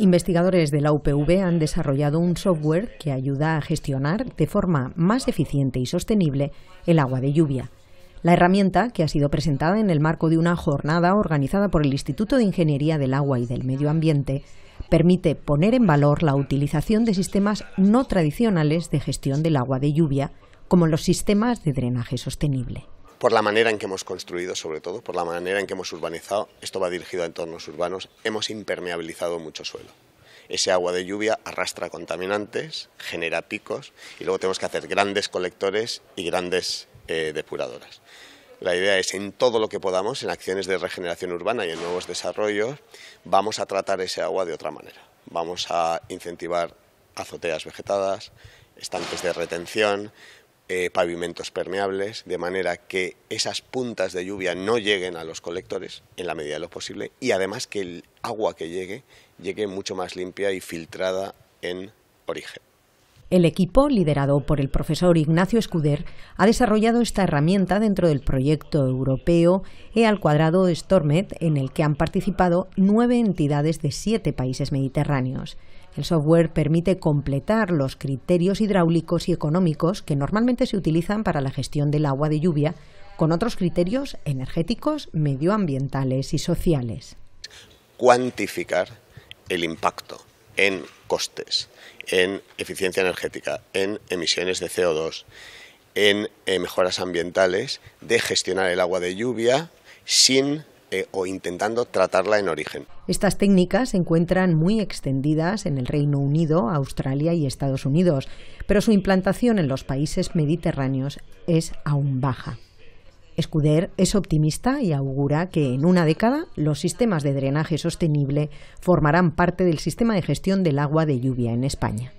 Investigadores de la UPV han desarrollado un software que ayuda a gestionar de forma más eficiente y sostenible el agua de lluvia. La herramienta, que ha sido presentada en el marco de una jornada organizada por el Instituto de Ingeniería del Agua y del Medio Ambiente, permite poner en valor la utilización de sistemas no tradicionales de gestión del agua de lluvia, como los sistemas de drenaje sostenible por la manera en que hemos construido, sobre todo, por la manera en que hemos urbanizado, esto va dirigido a entornos urbanos, hemos impermeabilizado mucho suelo. Ese agua de lluvia arrastra contaminantes, genera picos y luego tenemos que hacer grandes colectores y grandes eh, depuradoras. La idea es, en todo lo que podamos, en acciones de regeneración urbana y en nuevos desarrollos, vamos a tratar ese agua de otra manera. Vamos a incentivar azoteas vegetadas, estantes de retención, eh, pavimentos permeables, de manera que esas puntas de lluvia no lleguen a los colectores en la medida de lo posible y además que el agua que llegue llegue mucho más limpia y filtrada en origen. El equipo, liderado por el profesor Ignacio Escuder, ha desarrollado esta herramienta dentro del proyecto europeo E al cuadrado Stormet, en el que han participado nueve entidades de siete países mediterráneos. El software permite completar los criterios hidráulicos y económicos que normalmente se utilizan para la gestión del agua de lluvia con otros criterios energéticos, medioambientales y sociales. Cuantificar el impacto en costes, en eficiencia energética, en emisiones de CO2, en eh, mejoras ambientales, de gestionar el agua de lluvia sin eh, o intentando tratarla en origen. Estas técnicas se encuentran muy extendidas en el Reino Unido, Australia y Estados Unidos, pero su implantación en los países mediterráneos es aún baja. Escuder es optimista y augura que en una década los sistemas de drenaje sostenible formarán parte del sistema de gestión del agua de lluvia en España.